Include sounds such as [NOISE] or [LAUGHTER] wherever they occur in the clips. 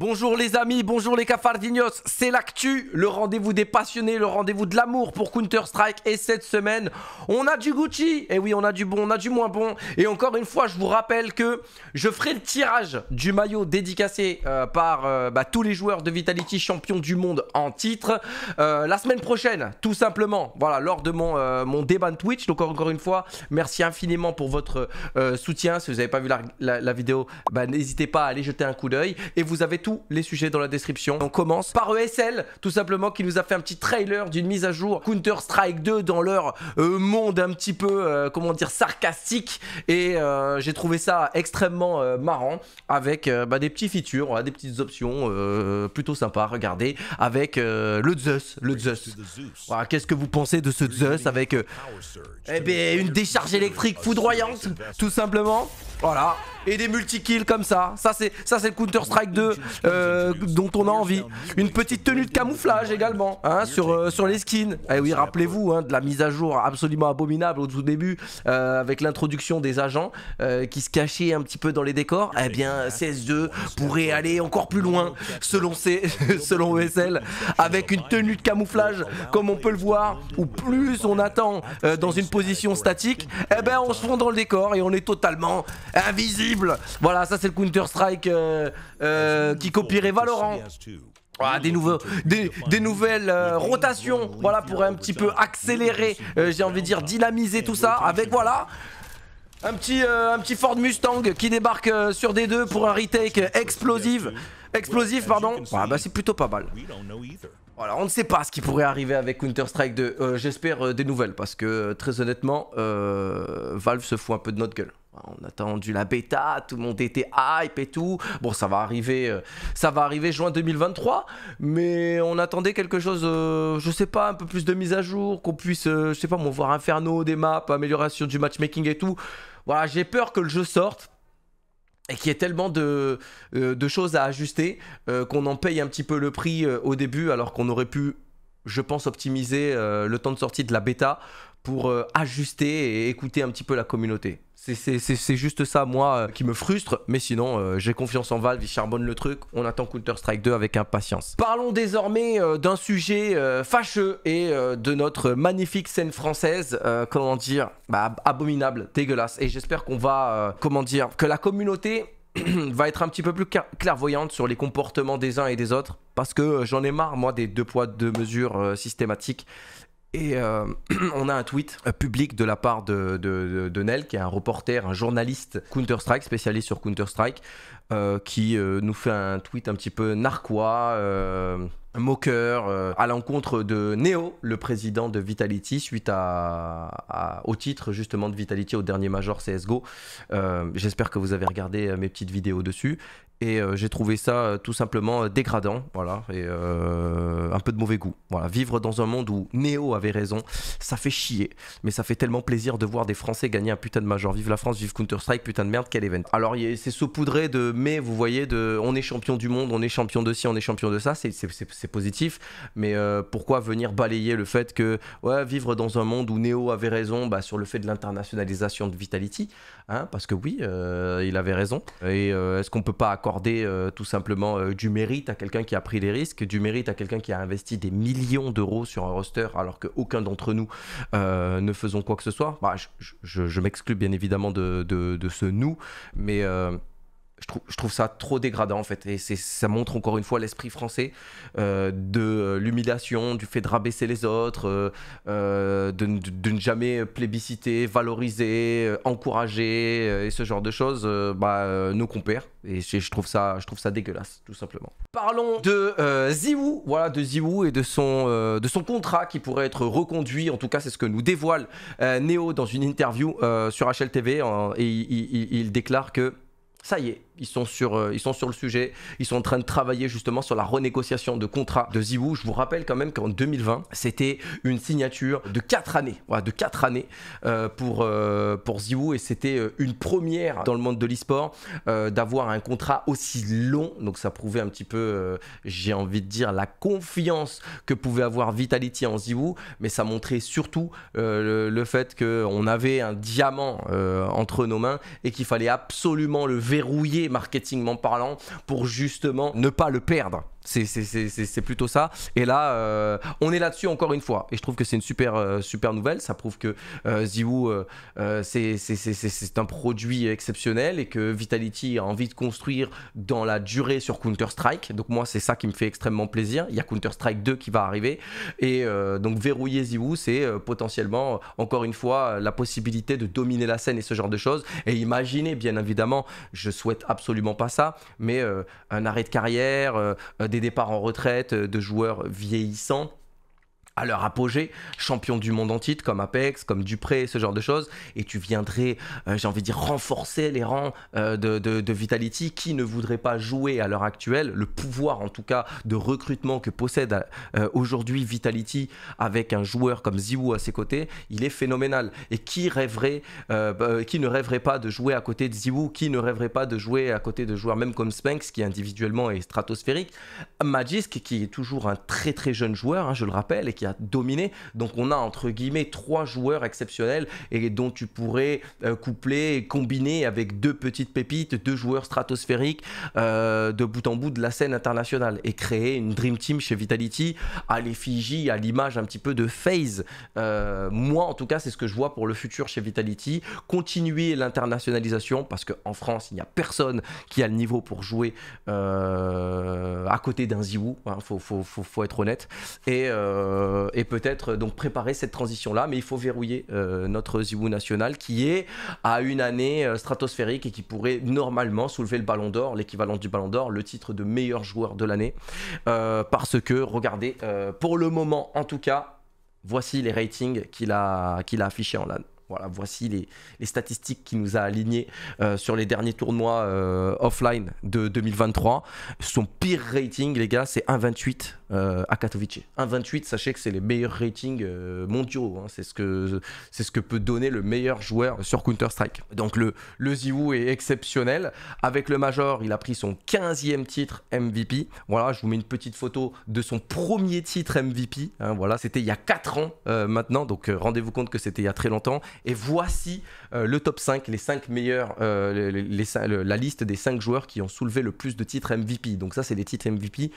Bonjour les amis, bonjour les cafardinos, c'est l'actu, le rendez-vous des passionnés, le rendez-vous de l'amour pour Counter-Strike et cette semaine, on a du Gucci, et eh oui on a du bon, on a du moins bon, et encore une fois je vous rappelle que je ferai le tirage du maillot dédicacé euh, par euh, bah, tous les joueurs de Vitality champions du monde en titre euh, la semaine prochaine, tout simplement, voilà, lors de mon, mon débat Twitch, donc encore une fois, merci infiniment pour votre soutien, si vous n'avez pas vu la, vidéo, bah, n'hésitez pas à aller jeter un coup d'œil, et vous avez les sujets dans la description. On commence par ESL, tout simplement, qui nous a fait un petit trailer d'une mise à jour Counter-Strike 2 dans leur euh, monde un petit peu, euh, comment dire, sarcastique. Et euh, j'ai trouvé ça extrêmement marrant avec bah, des petits features, des petites options plutôt sympas. Regardez, avec le Zeus. Le Zeus. Qu'est-ce que vous pensez de ce Zeus avec eh une décharge électrique ah, foudroyante, tout simplement Voilà et des multi-kills comme ça. Ça c'est ça c'est le Counter Strike 2 euh, dont on a envie. Une petite tenue de camouflage également hein, sur euh, sur les skins. Et eh oui, rappelez-vous hein, de la mise à jour absolument abominable au tout début euh, avec l'introduction des agents qui se cachaient un petit peu dans les décors. Eh bien, CS2 pourrait aller encore plus loin selon ses, [LAUGHS] selon e avec une tenue de camouflage comme on peut le voir Ou plus on attend dans une position statique, eh bien on se fond dans le décor et on est totalement invisible voilà, ça c'est le Counter-Strike euh, euh, qui copierait Valorant. Ah, des, nouvelles euh, rotations, voilà, pour un petit peu accélérer, j'ai envie de dire, dynamiser tout ça, avec, voilà, un petit, Ford Mustang qui débarque sur D2 pour un retake explosif, explosif, pardon, ah, bah c'est plutôt pas mal. Voilà, on ne sait pas ce qui pourrait arriver avec Counter-Strike 2. J'espère des nouvelles parce que très honnêtement, Valve se fout un peu de notre gueule on a attendu la bêta, tout le monde était hype et tout. Bon, ça va arriver, euh, ça va arriver juin 2023, mais on attendait quelque chose, euh, je sais pas, un peu plus de mise à jour, qu'on puisse, euh, je sais pas, voir Inferno, des maps, amélioration du matchmaking et tout. Voilà, j'ai peur que le jeu sorte et qu'il y ait tellement de, choses à ajuster qu'on en paye un petit peu le prix au début alors qu'on aurait pu, je pense, optimiser le temps de sortie de la bêta pour euh, ajuster et écouter un petit peu la communauté. C'est juste ça, moi, euh, qui me frustre. Mais sinon, euh, j'ai confiance en Valve, ils charbonnent le truc. On attend Counter-Strike 2 avec impatience. Parlons désormais d'un sujet fâcheux et de notre magnifique scène française, comment dire, bah, abominable, dégueulasse. Et j'espère qu'on va, comment dire, que la communauté [CLEARS THROAT] va être un petit peu plus clairvoyante sur les comportements des uns et des autres parce que j'en ai marre moi des deux poids deux mesures systématiques et euh, [CLEARS THROAT] on a un tweet euh, public de la part de, de, Nel, qui est un reporter, un journaliste Counter-Strike, spécialiste sur Counter-Strike, euh, qui nous fait un tweet un petit peu narquois, moqueur euh, à l'encontre de Neo, le président de Vitality, suite à, au titre justement de Vitality au dernier Major CSGO. Euh, J'espère que vous avez regardé euh, mes petites vidéos dessus. Et euh, j'ai trouvé ça tout simplement dégradant, voilà, et un peu de mauvais goût. Voilà, vivre dans un monde où Néo avait raison, ça fait chier, mais ça fait tellement plaisir de voir des Français gagner un putain de Major. Vive la France, vive Counter-Strike, putain de merde, quel événement Alors c'est saupoudré de mais, vous voyez, de on est champion du monde, on est champion de ci, on est champion de ça, c'est c'est positif, mais euh, pourquoi venir balayer le fait que ouais, vivre dans un monde où Neo avait raison bah, sur le fait de l'internationalisation de Vitality hein, Parce que oui, euh, il avait raison. Et euh, est-ce qu'on peut pas accorder tout simplement du mérite à quelqu'un qui a pris des risques, du mérite à quelqu'un qui a investi des millions d'euros sur un roster alors qu'aucun d'entre nous ne faisons quoi que ce soit bah, Je, m'exclus bien évidemment de, de, ce nous, mais je trouve, je trouve, ça trop dégradant en fait. Et ça montre encore une fois l'esprit français euh, de l'humiliation, du fait de rabaisser les autres, euh, euh, de, ne jamais plébisciter, valoriser, encourager et ce genre de choses, bah, nos compères. Et je, trouve ça, je trouve ça dégueulasse, tout simplement. Parlons de Ziwu, voilà, de Ziwu et de son, de son contrat qui pourrait être reconduit. En tout cas, c'est ce que nous dévoile Neo dans une interview sur HLTV. TV et il déclare que ça y est, ils sont, sur, euh, ils sont sur le sujet, ils sont en train de travailler justement sur la renégociation de contrat de Ziwoo. Je vous rappelle quand même qu'en 2020, c'était une signature de 4 années, de 4 années euh, pour, euh, pour Ziwoo et c'était euh, une première dans le monde de l'e-sport d'avoir un contrat aussi long. Donc ça prouvait un petit peu, j'ai envie de dire, la confiance que pouvait avoir Vitality en Ziwoo, mais ça montrait surtout le, le, fait qu'on avait un diamant entre nos mains et qu'il fallait absolument le verrouiller marketingment parlant pour justement ne pas le perdre. C'est plutôt ça. Et là, euh, on est là-dessus encore une fois. Et je trouve que c'est une super, euh, super nouvelle. Ça prouve que euh, Ziwoo, euh, c'est un produit exceptionnel et que Vitality a envie de construire dans la durée sur Counter-Strike. Donc, moi, c'est ça qui me fait extrêmement plaisir. Il y a Counter-Strike 2 qui va arriver. Et donc, verrouiller Ziwoo, c'est potentiellement, encore une fois, la possibilité de dominer la scène et ce genre de choses. Et imaginez, bien évidemment, je souhaite absolument pas ça, mais un arrêt de carrière des départs en retraite euh, de joueurs vieillissants à leur apogée, champion du monde en titre comme Apex, comme Dupré, ce genre de choses, et tu viendrais, euh, j'ai envie de dire, renforcer les rangs euh, de, Vitality qui ne voudrait pas jouer à l'heure actuelle le pouvoir en tout cas de recrutement que possède euh, aujourd'hui Vitality avec un joueur comme Ziwu à ses côtés, il est phénoménal. Et qui rêverait, qui ne rêverait pas de jouer à côté de Ziwu, qui ne rêverait pas de jouer à côté de joueurs même comme Spanx qui individuellement est stratosphérique, Magisk qui est toujours un très très jeune joueur, hein, je le rappelle, et qui a dominé. Donc on a entre guillemets trois joueurs exceptionnels et dont tu pourrais euh, coupler et combiner avec deux petites pépites, deux joueurs stratosphériques euh, de bout en bout de la scène internationale et créer une Dream Team chez Vitality à l'effigie, à l'image un petit peu de phase. Euh, moi en tout cas c'est ce que je vois pour le futur chez Vitality. Continuer l'internationalisation parce qu'en France il n'y a personne qui a le niveau pour jouer à côté d'un Ziwoo, hein, faut, faut, faut, être honnête. Et euh, et peut-être euh, donc préparer cette transition là mais il faut verrouiller euh, notre zibou national qui est à une année stratosphérique et qui pourrait normalement soulever le ballon d'or l'équivalent du ballon d'or le titre de meilleur joueur de l'année parce que regardez pour le moment en tout cas voici les ratings qu'il a qu'il a affichés en LAN voilà, voici les, statistiques qui nous a alignés sur les derniers tournois offline de 2023. Son pire rating, les gars, c'est 1,28 euh, à Katowice. 1,28, sachez que c'est les meilleurs ratings euh, mondiaux. Hein. C'est ce, que, ce que peut donner le meilleur joueur sur Counter-Strike. Donc le, le Ziwu est exceptionnel. Avec le Major, il a pris son 15e titre MVP. Voilà, je vous mets une petite photo de son premier titre MVP. Hein. voilà, c'était il y a 4 ans euh, maintenant. Donc rendez-vous compte que c'était il y a très longtemps. Et voici le top 5, les 5 meilleurs, la liste des 5 joueurs qui ont soulevé le plus de titres MVP. Donc ça, c'est les titres MVP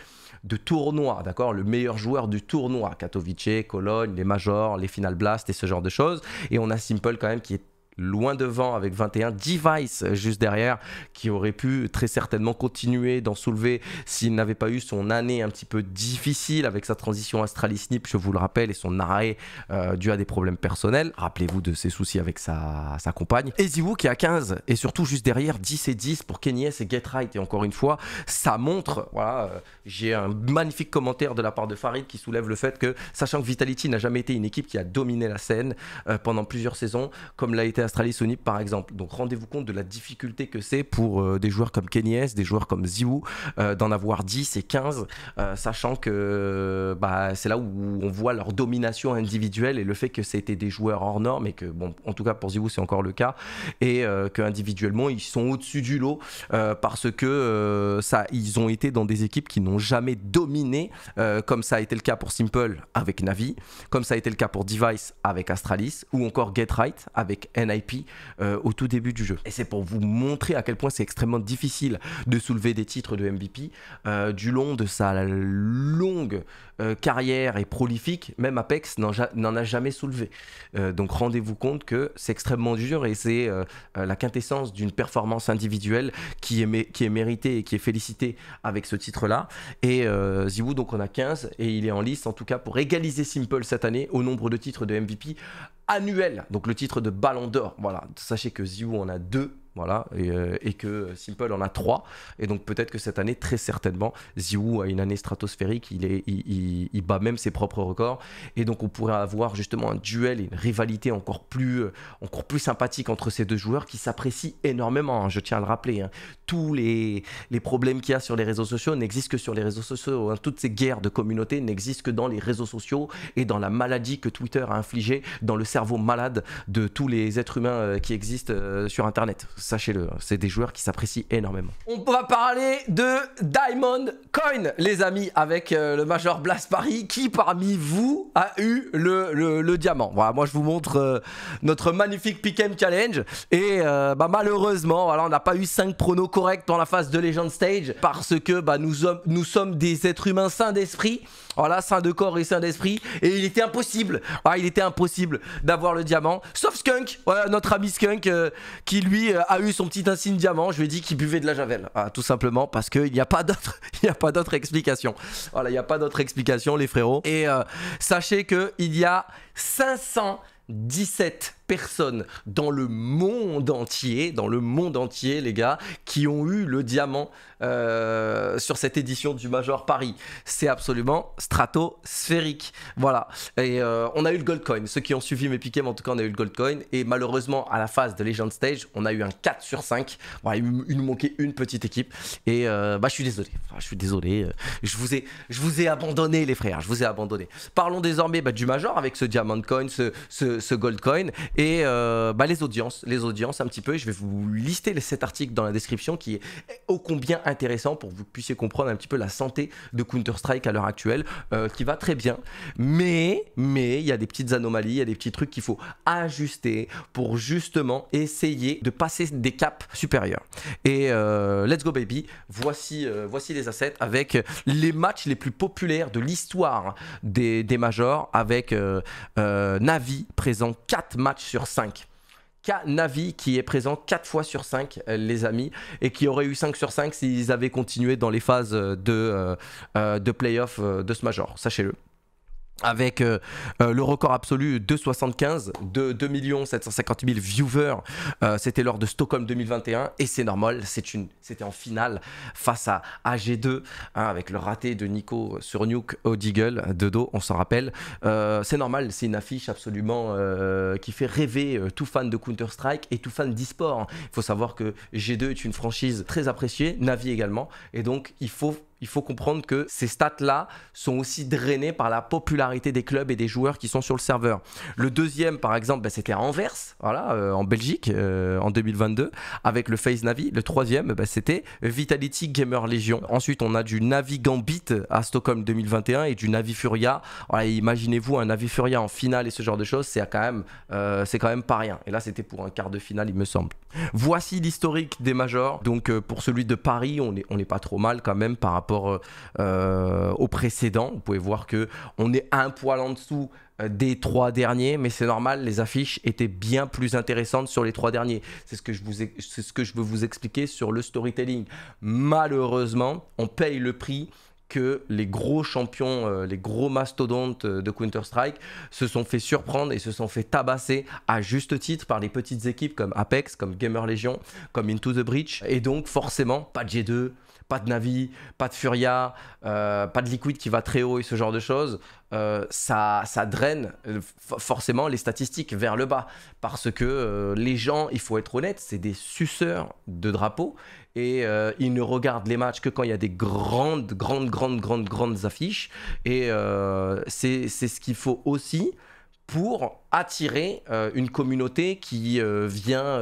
de tournoi d'accord Le meilleur joueur du tournoi, Katowice, Cologne, les majors, les Final Blast et ce genre de choses. Et on a Simple quand même qui est loin devant avec 21 Device juste derrière qui aurait pu très certainement continuer d'en soulever s'il n'avait pas eu son année un petit peu difficile avec sa transition Astralis Snip je vous le rappelle et son arrêt euh, dû à des problèmes personnels rappelez-vous de ses soucis avec sa, compagne et vous qui est à 15 et surtout juste derrière 10 et 10 pour S et Get Right et encore une fois ça montre voilà euh, j'ai un magnifique commentaire de la part de Farid qui soulève le fait que sachant que Vitality n'a jamais été une équipe qui a dominé la scène euh, pendant plusieurs saisons comme l'a été Astralis sony par exemple. Donc rendez-vous compte de la difficulté que c'est pour euh, des joueurs comme Kenny des joueurs comme Ziwu, euh, d'en avoir 10 et 15, euh, sachant que bah, c'est là où on voit leur domination individuelle et le fait que c'était des joueurs hors normes et que, bon, en tout cas pour Ziwu c'est encore le cas, et que individuellement ils sont au-dessus du lot parce que ça, ils ont été dans des équipes qui n'ont jamais dominé, comme ça a été le cas pour Simple avec Navi, comme ça a été le cas pour Device avec Astralis, ou encore Get Right avec NA euh, au tout début du jeu. Et c'est pour vous montrer à quel point c'est extrêmement difficile de soulever des titres de MVP euh, du long de sa longue euh, carrière et prolifique. Même Apex n'en a jamais soulevé. donc rendez-vous compte que c'est extrêmement dur et c'est la quintessence d'une performance individuelle qui est, qui est méritée et qui est félicitée avec ce titre-là. Et Ziwoo, donc on a 15 et il est en liste en tout cas pour égaliser Simple cette année au nombre de titres de MVP annuel, donc le titre de Ballon d'Or. Voilà, sachez que Ziou en a deux voilà, et, euh, que euh, Simple en a trois Et donc peut-être que cette année, très certainement, Ziwu a une année stratosphérique, il, est, il, bat même ses propres records. Et donc on pourrait avoir justement un duel et une rivalité encore plus, euh, encore plus sympathique entre ces deux joueurs qui s'apprécient énormément. Hein, je tiens à le rappeler, hein. tous les, les problèmes qu'il y a sur les réseaux sociaux n'existent que sur les réseaux sociaux. Hein. Toutes ces guerres de communauté n'existent que dans les réseaux sociaux et dans la maladie que Twitter a infligée dans le cerveau malade de tous les êtres humains qui existent sur Internet sachez-le, hein, c'est des joueurs qui s'apprécient énormément. On va parler de Diamond Coin, les amis, avec euh, le Major Blast Paris. Qui parmi vous a eu le, diamant Voilà, moi je vous montre euh, notre magnifique Pick'em Challenge. Et euh, bah, malheureusement, voilà, on n'a pas eu 5 pronos corrects dans la phase de Legend Stage parce que bah, nous, nous sommes des êtres humains sains d'esprit. Voilà, sains de corps et sains d'esprit. Et il était impossible, ah, il était impossible d'avoir le diamant. Sauf Skunk, notre ami Skunk qui lui a eu son petit insigne diamant, je lui ai dit qu'il buvait de la javel. Hein, tout simplement parce qu'il n'y a pas d'autre, [LAUGHS] il a pas explication. Voilà, il n'y a pas d'autre explication, les frérots. Et euh, sachez que il y a 517 personnes dans le monde entier, dans le monde entier, les gars, qui ont eu le diamant euh, sur cette édition du Major Paris. C'est absolument stratosphérique. Voilà. Et euh, on a eu le Gold Coin. Ceux qui ont suivi mes piquets, en tout cas, on a eu le Gold Coin. Et malheureusement, à la phase de Legend Stage, on a eu un 4 sur 5. il nous manquait une petite équipe. Et euh, bah, je suis désolé. je suis désolé. Je vous, ai, je vous ai abandonné, les frères. Je vous ai abandonné. Parlons désormais bah, du Major avec ce Diamond Coin, ce, ce Gold Coin et euh, bah, les audiences, les audiences un petit peu. Et je vais vous lister cet article dans la description qui est ô combien intéressant pour que vous puissiez comprendre un petit peu la santé de Counter-Strike à l'heure actuelle, euh, qui va très bien. Mais mais il y a des petites anomalies, il y a des petits trucs qu'il faut ajuster pour justement essayer de passer des caps supérieurs. Et euh, let's go baby, voici voici les assets avec les matchs les plus populaires de l'histoire des, des majors avec Navi présent 4 matchs sur 5 K Navi qui est présent 4 fois sur 5 euh, les amis et qui aurait eu 5 sur 5 s'ils avaient continué dans les phases de, euh, euh, de playoff de ce major, sachez-le avec euh, euh, le record absolu de 75, de 2 750 000 viewers, euh, c'était lors de Stockholm 2021 et c'est normal, c'était en finale face à AG2 hein, avec le raté de Nico sur Nuke au Deagle de on s'en rappelle. c'est normal, c'est une affiche absolument qui fait rêver tout fan de Counter Strike et tout fan d'e-sport. Il faut savoir que G2 est une franchise très appréciée, Navi également, et donc il faut il faut comprendre que ces stats-là sont aussi drainés par la popularité des clubs et des joueurs qui sont sur le serveur. Le deuxième, par exemple, ben, c'était à Anvers, voilà, euh, en Belgique, euh, en 2022, avec le Face Navi. Le troisième, ben, c'était Vitality Gamer Legion. Ensuite, on a du Navi Gambit à Stockholm 2021 et du Navi Furia. Imaginez-vous un Navi Furia en finale et ce genre de choses, c'est quand, même, euh, quand même pas rien. Et là, c'était pour un quart de finale, il me semble. Voici l'historique des majors. Donc, pour celui de Paris, on n'est on pas trop mal quand même par rapport euh, euh, au précédent. Vous pouvez voir que on est un poil en dessous euh, des trois derniers, mais c'est normal, les affiches étaient bien plus intéressantes sur les trois derniers. C'est ce que je vous c'est ce que je veux vous expliquer sur le storytelling. Malheureusement, on paye le prix que les gros champions, les gros mastodontes de Counter-Strike se sont fait surprendre et se sont fait tabasser à juste titre par les petites équipes comme Apex, comme Gamer Legion, comme Into the Breach. Et donc forcément, pas de G2, pas de Navi, pas de Furia, euh, pas de liquide qui va très haut et ce genre de choses, euh, ça, draine euh, forcément les statistiques vers le bas. Parce que les gens, il faut être honnête, c'est des suceurs de drapeaux et ils ne regardent les matchs que quand il y a des grandes, grandes, grandes, grandes, grandes affiches. Et c'est ce qu'il faut aussi pour attirer une communauté qui vient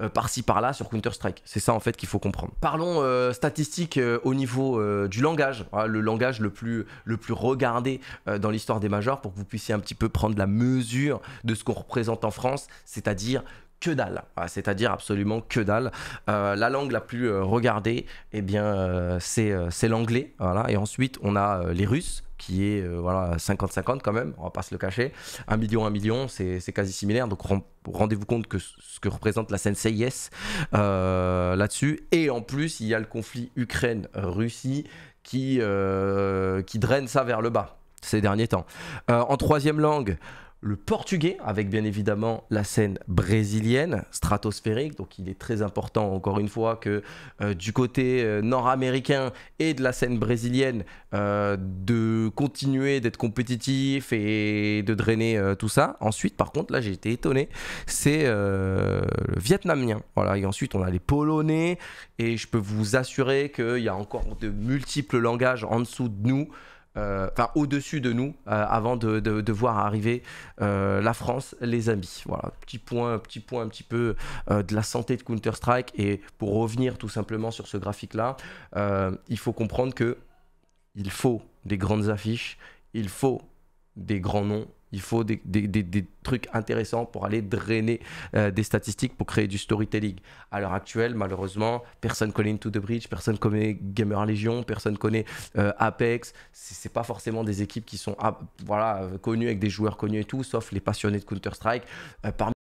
euh, par-ci par-là sur Counter-Strike. C'est ça en fait qu'il faut comprendre. Parlons euh, statistiques euh, au niveau du langage, ah, le langage le plus, le plus regardé dans l'histoire des majors pour que vous puissiez un petit peu prendre la mesure de ce qu'on représente en France, c'est-à-dire que dalle, ah, c'est-à-dire absolument que dalle. la langue la plus regardée, eh bien, c'est l'anglais. Voilà. Et ensuite, on a les Russes, qui est euh, voilà 50-50 quand même, on va pas se le cacher. 1 million, 1 million, c'est quasi similaire. Donc rendez-vous compte que ce que représente la scène Yes euh, là-dessus. Et en plus, il y a le conflit Ukraine-Russie qui, euh, qui draine ça vers le bas ces derniers temps. en troisième langue, le portugais, avec bien évidemment la scène brésilienne, stratosphérique. Donc il est très important, encore une fois, que euh, du côté euh, nord-américain et de la scène brésilienne, euh, de continuer d'être compétitif et de drainer tout ça. Ensuite, par contre, là j'ai été étonné, c'est le vietnamien. Voilà, et ensuite on a les polonais, et je peux vous assurer qu'il y a encore de multiples langages en dessous de nous. Euh, enfin au-dessus de nous euh, avant de, voir arriver euh, la France, les amis. Voilà, petit point, petit point un petit peu de la santé de Counter-Strike. Et pour revenir tout simplement sur ce graphique-là, il faut comprendre que il faut des grandes affiches, il faut des grands noms il faut des, trucs intéressants pour aller drainer euh, des statistiques pour créer du storytelling. À l'heure actuelle, malheureusement, personne connaît Into the Bridge, personne connaît Gamer Legion, personne connaît euh, Apex. C'est pas forcément des équipes qui sont ah, euh, connues avec des joueurs connus et tout, sauf les passionnés de Counter-Strike. parmi